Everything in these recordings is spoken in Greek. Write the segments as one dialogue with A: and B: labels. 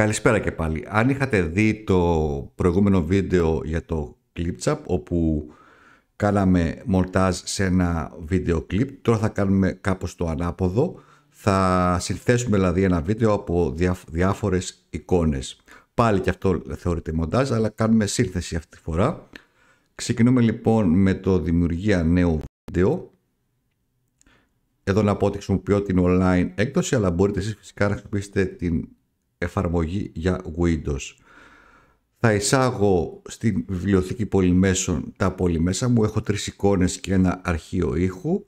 A: Καλησπέρα και πάλι. Αν είχατε δει το προηγούμενο βίντεο για το ClipChap όπου κάναμε μοντάζ σε ένα βίντεο clip, τώρα θα κάνουμε κάπως το ανάποδο. Θα συνθέσουμε δηλαδή ένα βίντεο από διάφορες εικόνες. Πάλι και αυτό θεωρείται μοντάζ, αλλά κάνουμε σύνθεση αυτή τη φορά. Ξεκινούμε λοιπόν με το δημιουργία νέου βίντεο. Εδώ να πω ότι χρησιμοποιώ την online έκδοση, αλλά μπορείτε εσείς φυσικά να χρησιμοποιήσετε την εφαρμογή για Windows. Θα εισάγω στη βιβλιοθήκη πολυμέσων τα πολυμέσα μου. Έχω τρεις εικόνες και ένα αρχείο ήχου.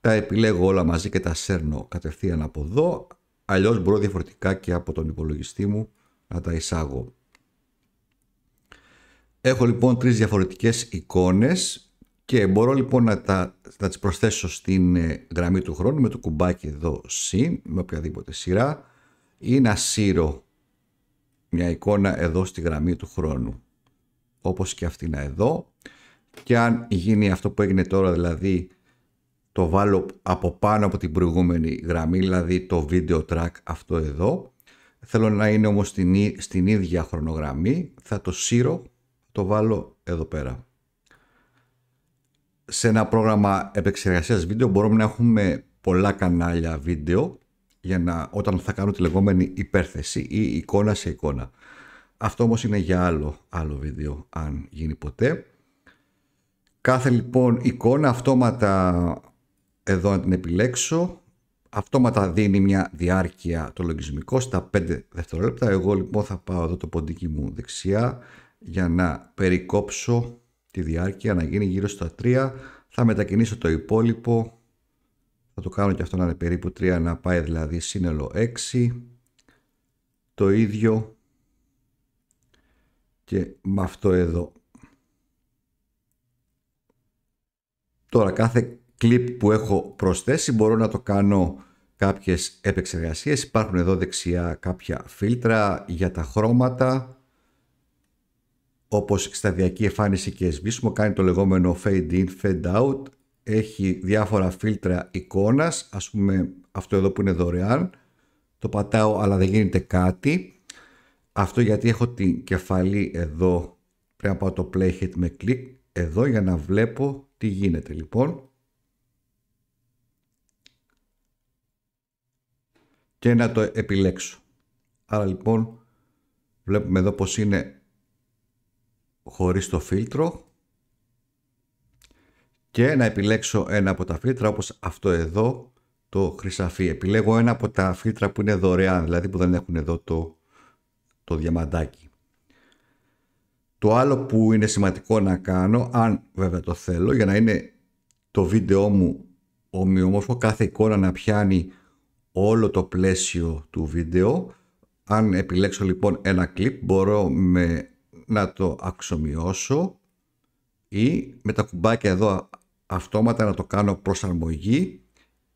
A: Τα επιλέγω όλα μαζί και τα σέρνω κατευθείαν από εδώ. Αλλιώς μπορώ διαφορετικά και από τον υπολογιστή μου να τα εισάγω. Έχω λοιπόν τρεις διαφορετικές εικόνες και μπορώ λοιπόν να, τα, να τις προσθέσω στην ε, γραμμή του χρόνου με το κουμπάκι εδώ συν με οποιαδήποτε σειρά ή να σύρω μια εικόνα εδώ στη γραμμή του χρόνου όπως και αυτήν εδώ και αν γίνει αυτό που έγινε τώρα δηλαδή το βάλω από πάνω από την προηγούμενη γραμμή δηλαδή το video track αυτό εδώ θέλω να είναι όμως στην, στην ίδια χρονογραμμή θα το σύρω το βάλω εδώ πέρα σε ένα πρόγραμμα επεξεργασίας βίντεο μπορούμε να έχουμε πολλά κανάλια βίντεο για να, όταν θα κάνω τη λεγόμενη υπέρθεση ή εικόνα σε εικόνα. Αυτό όμως είναι για άλλο, άλλο βίντεο αν γίνει ποτέ. Κάθε λοιπόν εικόνα αυτόματα εδώ να την επιλέξω. Αυτόματα δίνει μια διάρκεια το λογισμικό στα 5 δευτερόλεπτα. Εγώ λοιπόν θα πάω εδώ το ποντίκι μου δεξιά για να περικόψω τη διάρκεια να γίνει γύρω στα 3. Θα μετακινήσω το υπόλοιπο θα το κάνω και αυτό να είναι περίπου 3, να πάει δηλαδή σύνολο 6. Το ίδιο και με αυτό εδώ. Τώρα κάθε κλιπ που έχω προσθέσει μπορώ να το κάνω κάποιες επεξεργασίες. Υπάρχουν εδώ δεξιά κάποια φίλτρα για τα χρώματα όπως σταδιακή εμφάνιση και σβήσιμο κάνει το λεγόμενο fade in, fade out έχει διάφορα φίλτρα εικόνας, ας πούμε αυτό εδώ που είναι δωρεάν, το πατάω αλλά δεν γίνεται κάτι. Αυτό γιατί έχω την κεφαλή εδώ, πρέπει να πάω το playhead με κλικ εδώ για να βλέπω τι γίνεται λοιπόν. και να το επιλέξω. Άρα λοιπόν βλέπουμε εδώ πως είναι χωρίς το φίλτρο και να επιλέξω ένα από τα φίλτρα όπως αυτό εδώ το χρυσαφί. Επιλέγω ένα από τα φίλτρα που είναι δωρεάν, δηλαδή που δεν έχουν εδώ το, το διαμαντάκι. Το άλλο που είναι σημαντικό να κάνω, αν βέβαια το θέλω, για να είναι το βίντεό μου ομοιόμορφο, κάθε εικόνα να πιάνει όλο το πλαίσιο του βίντεο. Αν επιλέξω λοιπόν ένα κλιπ μπορώ με, να το αξιομοιώσω ή με τα κουμπάκια εδώ αυτόματα να το κάνω προσαρμογή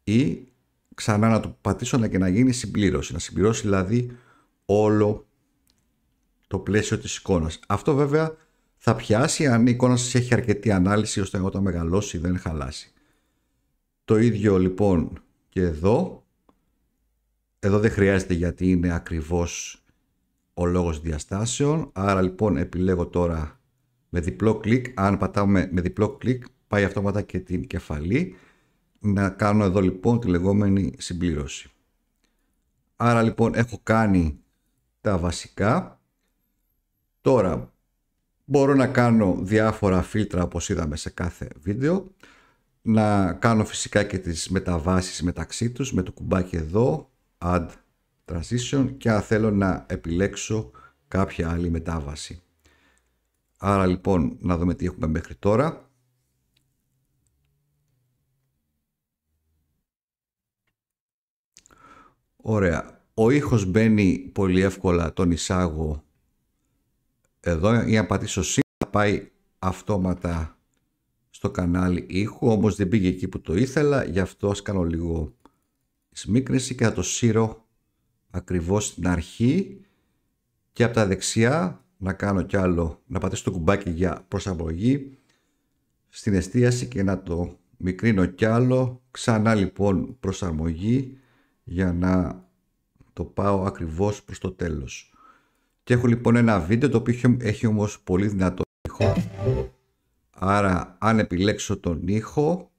A: ή ξανά να το πατήσω να και να γίνει συμπλήρωση. Να συμπληρώσει δηλαδή όλο το πλαίσιο της εικόνας. Αυτό βέβαια θα πιάσει αν η εικόνα σας έχει αρκετή ανάλυση ώστε όταν μεγαλώσει δεν χαλάσει. Το ίδιο λοιπόν και εδώ. Εδώ δεν χρειάζεται γιατί είναι ακριβώς ο λόγος διαστάσεων. Άρα λοιπόν επιλέγω τώρα με διπλό κλικ. Αν πατάμε με διπλό κλικ πάει αυτόματα και την κεφαλή. Να κάνω εδώ λοιπόν τη λεγόμενη συμπλήρωση. Άρα λοιπόν έχω κάνει τα βασικά. Τώρα μπορώ να κάνω διάφορα φίλτρα όπως είδαμε σε κάθε βίντεο. Να κάνω φυσικά και τις μεταβάσεις μεταξύ τους με το κουμπάκι εδώ, Add Transition και αν θέλω να επιλέξω κάποια άλλη μετάβαση. Άρα λοιπόν να δούμε τι έχουμε μέχρι τώρα. Ωραία. Ο ήχος μπαίνει πολύ εύκολα, τον εισάγω εδώ. ή να πατήσω πάει αυτόματα στο κανάλι ήχου, όμως δεν πήγε εκεί που το ήθελα, γι' αυτό ας κάνω λίγο σμίκρυνση και θα το σύρω ακριβώς στην αρχή και από τα δεξιά να κάνω κι άλλο, να πατήσω το κουμπάκι για προσαρμογή στην εστίαση και να το μικρύνω κι άλλο. Ξανά λοιπόν προσαρμογή για να το πάω ακριβώς προς το τέλος. Και έχω λοιπόν ένα βίντεο το οποίο έχει όμως πολύ δυνατό ήχο. Άρα αν επιλέξω τον ήχο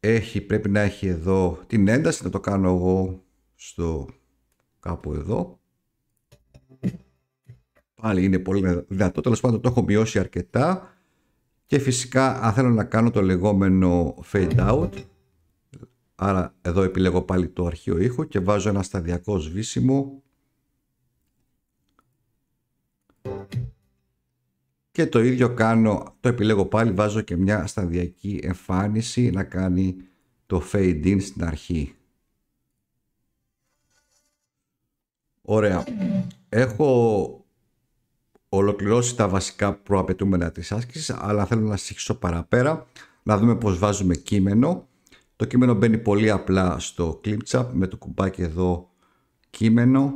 A: έχει, πρέπει να έχει εδώ την ένταση, να το κάνω εγώ στο κάπου εδώ. Πάλι είναι πολύ δυνατό, τέλος πάντων το έχω μειώσει αρκετά. Και φυσικά αν θέλω να κάνω το λεγόμενο fade out Άρα εδώ επιλέγω πάλι το αρχείο ήχο και βάζω ένα σταδιακό σβήσιμο. Και το ίδιο κάνω, το επιλέγω πάλι, βάζω και μια σταδιακή εμφάνιση να κάνει το fade in στην αρχή. Ωραία. Έχω ολοκληρώσει τα βασικά προαπαιτούμενα της άσκησης, αλλά θέλω να συγχύσω παραπέρα, να δούμε πώς βάζουμε κείμενο. Το κείμενο μπαίνει πολύ απλά στο ClipChap με το κουμπάκι εδώ κείμενο.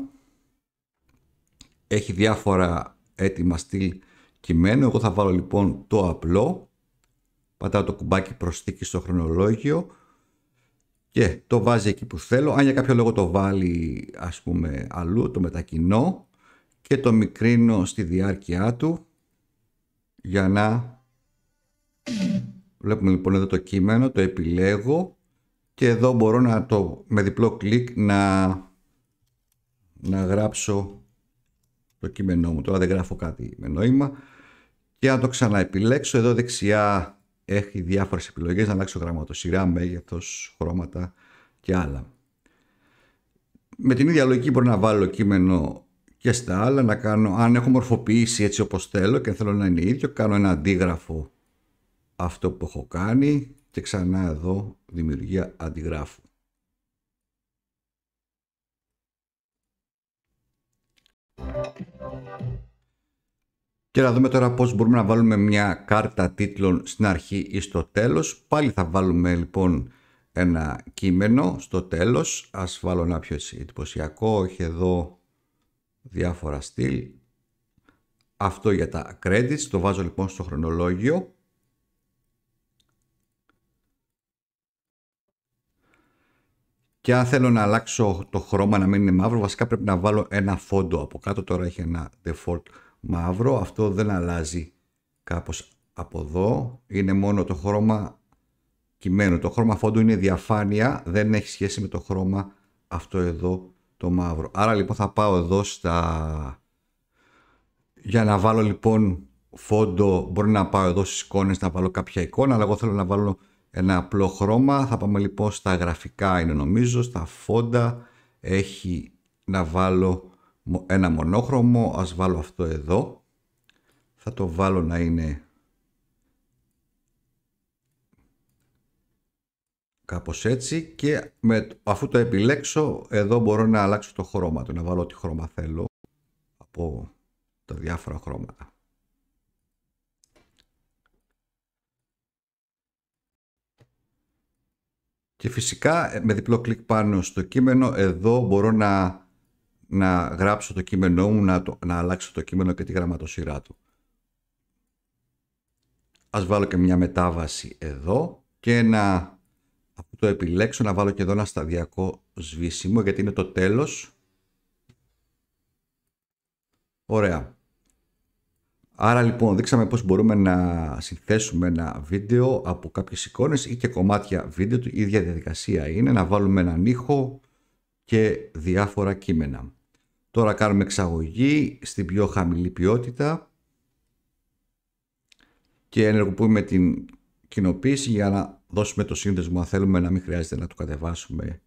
A: Έχει διάφορα έτοιμα στυλ κειμένου. Εγώ θα βάλω λοιπόν το απλό. Πατάω το κουμπάκι προσθήκη στο χρονολόγιο και το βάζει εκεί που θέλω. Αν για κάποιο λόγο το βάλει ας πούμε αλλού, το μετακινώ και το μικρύνω στη διάρκεια του για να... Βλέπουμε λοιπόν εδώ το κείμενο, το επιλέγω και εδώ μπορώ να το με διπλό κλικ να, να γράψω το κείμενό μου. Τώρα δεν γράφω κάτι με νόημα. Και αν το ξαναεπιλέξω. Εδώ δεξιά έχει διάφορες επιλογές να αλλάξω γραμματοσυρά, μέγεθος, χρώματα και άλλα. Με την ίδια λογική μπορώ να βάλω κείμενο και στα άλλα, να κάνω, αν έχω μορφοποιήσει έτσι όπως θέλω και θέλω να είναι ίδιο, κάνω ένα αντίγραφο αυτό που έχω κάνει και ξανά εδώ δημιουργία αντιγράφου. Και να δούμε τώρα πώς μπορούμε να βάλουμε μια κάρτα τίτλων στην αρχή ή στο τέλος. Πάλι θα βάλουμε λοιπόν ένα κείμενο στο τέλος. Ας βάλω ένα πιο εντυπωσιακό. Έχει εδώ διάφορα στυλ. Αυτό για τα credits. Το βάζω λοιπόν στο χρονολόγιο. Και αν θέλω να αλλάξω το χρώμα να μην είναι μαύρο, βασικά πρέπει να βάλω ένα φόντο από κάτω. Τώρα έχει ένα default μαύρο. Αυτό δεν αλλάζει κάπως από εδώ. Είναι μόνο το χρώμα κειμένου. Το χρώμα φόντο είναι διαφάνεια, δεν έχει σχέση με το χρώμα αυτό εδώ το μαύρο. Άρα λοιπόν θα πάω εδώ στα... Για να βάλω λοιπόν φόντο, μπορεί να πάω εδώ στις εικόνες να βάλω κάποια εικόνα, αλλά εγώ θέλω να βάλω ένα απλό χρώμα. Θα πάμε λοιπόν στα γραφικά είναι νομίζω, στα φόντα έχει να βάλω ένα μονόχρωμο, ας βάλω αυτό εδώ. Θα το βάλω να είναι κάπως έτσι και με, αφού το επιλέξω εδώ μπορώ να αλλάξω το χρώμα του, να βάλω ό,τι χρώμα θέλω από τα διάφορα χρώματα. Και φυσικά ε, με διπλό κλικ πάνω στο κείμενο, εδώ μπορώ να, να γράψω το κείμενό μου, να, να αλλάξω το κείμενο και τη γραμματοσυρά του. Ας βάλω και μια μετάβαση εδώ και να αφού το επιλέξω να βάλω και εδώ ένα σταδιακό σβήσιμο γιατί είναι το τέλος. Ωραία. Άρα λοιπόν δείξαμε πώς μπορούμε να συνθέσουμε ένα βίντεο από κάποιες εικόνες ή και κομμάτια βίντεο του. Η ίδια διαδικασία είναι να βάλουμε έναν ήχο και διάφορα κείμενα. Τώρα κάνουμε εξαγωγή στην πιο χαμηλή ποιότητα και ενεργοποιούμε την κοινοποίηση για να δώσουμε το σύνδεσμο αν θέλουμε να μην χρειάζεται να το κατεβάσουμε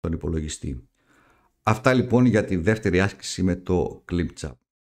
A: τον υπολογιστή. Αυτά λοιπόν για τη δεύτερη άσκηση με το ClipChap.